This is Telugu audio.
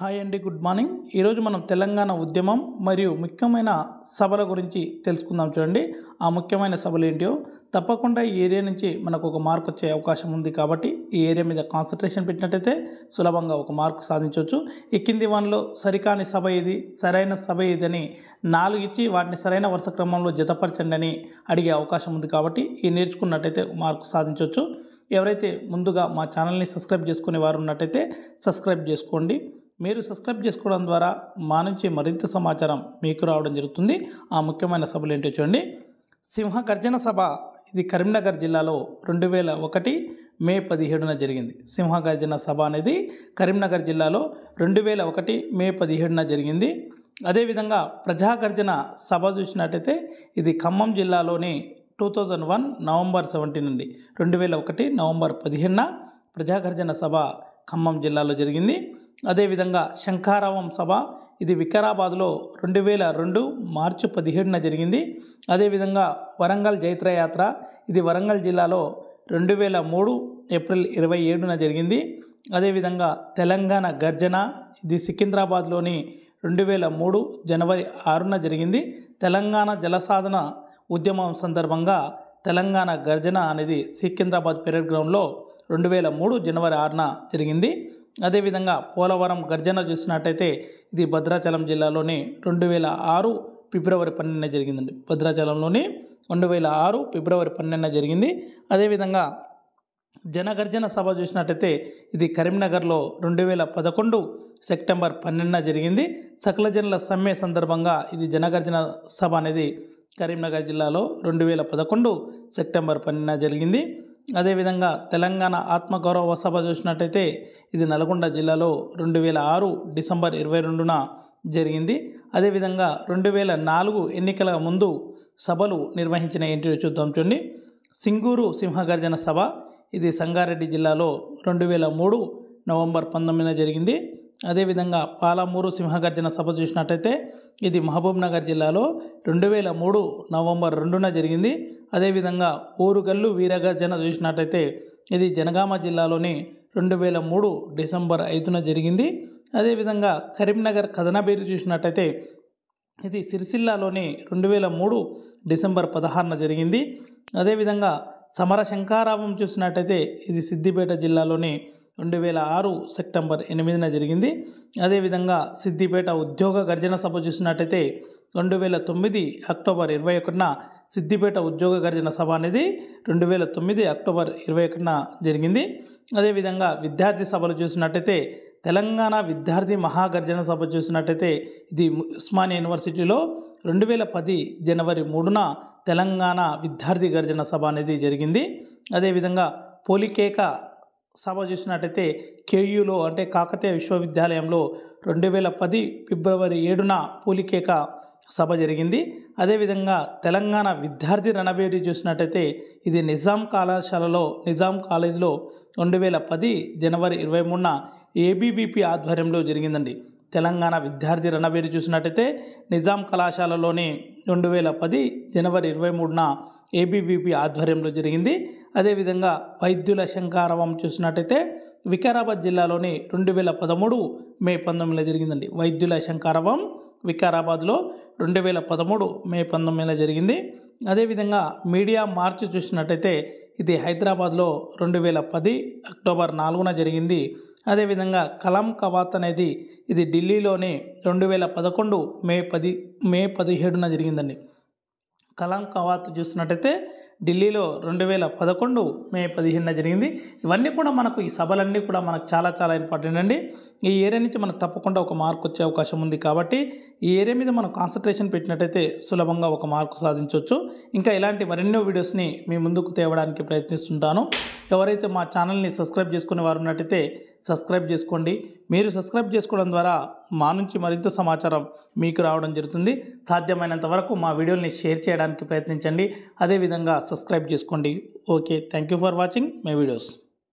హాయ్ అండి గుడ్ మార్నింగ్ ఈరోజు మనం తెలంగాణ ఉద్యమం మరియు ముఖ్యమైన సభల గురించి తెలుసుకుందాం చూడండి ఆ ముఖ్యమైన సభలు ఏంటో తప్పకుండా ఈ ఏరియా నుంచి మనకు ఒక మార్క్ వచ్చే అవకాశం ఉంది కాబట్టి ఈ ఏరియా మీద కాన్సన్ట్రేషన్ పెట్టినట్టయితే సులభంగా ఒక మార్క్ సాధించవచ్చు ఈ కింది వన్లో సరికాని సభ ఇది సరైన సభ ఏదని నాలుగు ఇచ్చి వాటిని సరైన వరుస క్రమంలో జతపరచండి అని అడిగే అవకాశం ఉంది కాబట్టి ఈ నేర్చుకున్నట్టయితే మార్కు సాధించవచ్చు ఎవరైతే ముందుగా మా ఛానల్ని సబ్స్క్రైబ్ చేసుకునే వారు ఉన్నట్టయితే సబ్స్క్రైబ్ చేసుకోండి మీరు సబ్స్క్రైబ్ చేసుకోవడం ద్వారా మా నుంచి మరింత సమాచారం మీకు రావడం జరుగుతుంది ఆ ముఖ్యమైన సభలు ఏంటో చూడండి సింహ గర్జన సభ ఇది కరీంనగర్ జిల్లాలో రెండు వేల ఒకటి మే పదిహేడున జరిగింది సింహ గర్జన సభ అనేది కరీంనగర్ జిల్లాలో రెండు వేల ఒకటి మే పదిహేడున జరిగింది అదేవిధంగా ప్రజాగర్జన సభ చూసినట్టయితే ఇది ఖమ్మం జిల్లాలోని two thousand one November seventeen నుండి రెండు వేల ఒకటి నవంబర్ పదిహేనున ప్రజాగర్జన సభ ఖమ్మం జిల్లాలో జరిగింది అదేవిధంగా శంఖారావం సభ ఇది వికారాబాద్లో రెండు వేల రెండు మార్చి పదిహేడున జరిగింది అదేవిధంగా వరంగల్ జైత్రయాత్ర ఇది వరంగల్ జిల్లాలో రెండు వేల మూడు ఏప్రిల్ ఇరవై ఏడున జరిగింది అదేవిధంగా తెలంగాణ గర్జన ఇది సికింద్రాబాద్లోని రెండు వేల మూడు జనవరి ఆరున జరిగింది తెలంగాణ జలసాధన ఉద్యమం సందర్భంగా తెలంగాణ గర్జన అనేది సికింద్రాబాద్ పెరేడ్ గ్రౌండ్లో రెండు వేల మూడు జనవరి ఆరున జరిగింది అదేవిధంగా పోలవరం గర్జన చూసినట్టయితే ఇది భద్రాచలం జిల్లాలోని రెండు వేల ఆరు ఫిబ్రవరి పన్నెండున జరిగిందండి భద్రాచలంలోని రెండు వేల ఆరు ఫిబ్రవరి పన్నెండున జరిగింది అదేవిధంగా జనగర్జన సభ చూసినట్టయితే ఇది కరీంనగర్లో రెండు వేల పదకొండు సెప్టెంబర్ పన్నెండున జరిగింది సకల జనుల సమ్మె సందర్భంగా ఇది జనగర్జన సభ అనేది కరీంనగర్ జిల్లాలో రెండు వేల పదకొండు సెప్టెంబర్ పన్నెండున జరిగింది అదేవిధంగా తెలంగాణ ఆత్మగౌరవ సభ చూసినట్టయితే ఇది నల్గొండ జిల్లాలో రెండు వేల ఆరు డిసెంబర్ ఇరవై రెండున జరిగింది అదేవిధంగా రెండు వేల నాలుగు ఎన్నికల ముందు సభలు నిర్వహించిన ఏంటి చూద్దాం చూడండి సింగూరు సింహగర్జన సభ ఇది సంగారెడ్డి జిల్లాలో రెండు వేల మూడు నవంబర్ పంతొమ్మిదిన జరిగింది అదేవిధంగా పాలమూరు సింహగర్జన సభ చూసినట్టయితే ఇది మహబూబ్నగర్ జిల్లాలో రెండు వేల మూడు నవంబర్ రెండున జరిగింది అదేవిధంగా ఊరుగల్లు వీరగర్జన చూసినట్టయితే ఇది జనగామ జిల్లాలోని రెండు వేల మూడు డిసెంబర్ ఐదున జరిగింది అదేవిధంగా కరీంనగర్ కథనబేరు చూసినట్టయితే ఇది సిరిసిల్లాలోని రెండు వేల మూడు డిసెంబర్ పదహారున జరిగింది అదేవిధంగా సమరశంకారావం చూసినట్టయితే ఇది సిద్దిపేట జిల్లాలోని రెండు వేల ఆరు సెప్టెంబర్ ఎనిమిదిన జరిగింది అదేవిధంగా సిద్దిపేట ఉద్యోగ గర్జన సభ చూసినట్టయితే రెండు వేల తొమ్మిది అక్టోబర్ ఇరవై ఒకటిన సిద్దిపేట ఉద్యోగ గర్జన సభ అనేది రెండు వేల తొమ్మిది అక్టోబర్ ఇరవై ఒకటిన జరిగింది అదేవిధంగా విద్యార్థి సభలు చూసినట్టయితే తెలంగాణ విద్యార్థి మహాగర్జన సభ చూసినట్టయితే ఇది ఉస్మానియా యూనివర్సిటీలో రెండు వేల పది జనవరి మూడున తెలంగాణ విద్యార్థి గర్జన సభ అనేది జరిగింది అదేవిధంగా పోలికేక సభ చూసినట్టయితే కేయూలో అంటే కాకతీయ విశ్వవిద్యాలయంలో రెండు వేల పది ఫిబ్రవరి ఏడున పూలికేక సభ జరిగింది అదేవిధంగా తెలంగాణ విద్యార్థి రణబేరి చూసినట్టయితే ఇది నిజాం కళాశాలలో నిజాం కాలేజీలో రెండు వేల పది జనవరి ఇరవై మూడున ఏబీవీపీ ఆధ్వర్యంలో జరిగిందండి తెలంగాణ విద్యార్థి రణవీరు చూసినట్టయితే నిజాం కళాశాలలోని రెండు వేల పది జనవరి ఇరవై మూడున ఏబీవీపీ ఆధ్వర్యంలో జరిగింది అదేవిధంగా వైద్యుల శంకారవం చూసినట్టయితే వికారాబాద్ జిల్లాలోని రెండు వేల పదమూడు మే పంతొమ్మిదిలో జరిగిందండి వైద్యుల శంకారవం వికారాబాద్లో రెండు వేల పదమూడు మే పంతొమ్మిదిన జరిగింది అదేవిధంగా మీడియా మార్చి చూసినట్టయితే ఇది హైదరాబాద్లో రెండు వేల పది అక్టోబర్ నాలుగున జరిగింది అదేవిధంగా కలం కవాత్ అనేది ఇది ఢిల్లీలోని రెండు వేల పదకొండు మే పది మే పదిహేడున జరిగిందండి కలాం కవాత్ చూసినట్టయితే ఢిల్లీలో రెండు వేల పదకొండు మే పదిహేనున జరిగింది ఇవన్నీ కూడా మనకు ఈ సభలన్నీ కూడా మనకు చాలా చాలా ఇంపార్టెంట్ అండి ఈ ఏరియా నుంచి మనకు తప్పకుండా ఒక మార్క్ వచ్చే అవకాశం ఉంది కాబట్టి ఈ ఏరియా మీద మనం కాన్సన్ట్రేషన్ పెట్టినట్టయితే సులభంగా ఒక మార్కు సాధించవచ్చు ఇంకా ఇలాంటి మరెన్నో వీడియోస్ని మీ ముందుకు తేవడానికి ప్రయత్నిస్తుంటాను ఎవరైతే మా ఛానల్ని సబ్స్క్రైబ్ చేసుకునే వారు ఉన్నట్టయితే సబ్స్క్రైబ్ చేసుకోండి మీరు సబ్స్క్రైబ్ చేసుకోవడం ద్వారా మా నుంచి మరింత సమాచారం మీకు రావడం జరుగుతుంది సాధ్యమైనంత వరకు మా వీడియోని షేర్ చేయడానికి ప్రయత్నించండి అదేవిధంగా సబ్స్క్రైబ్ చేసుకోండి okay thank you for watching my videos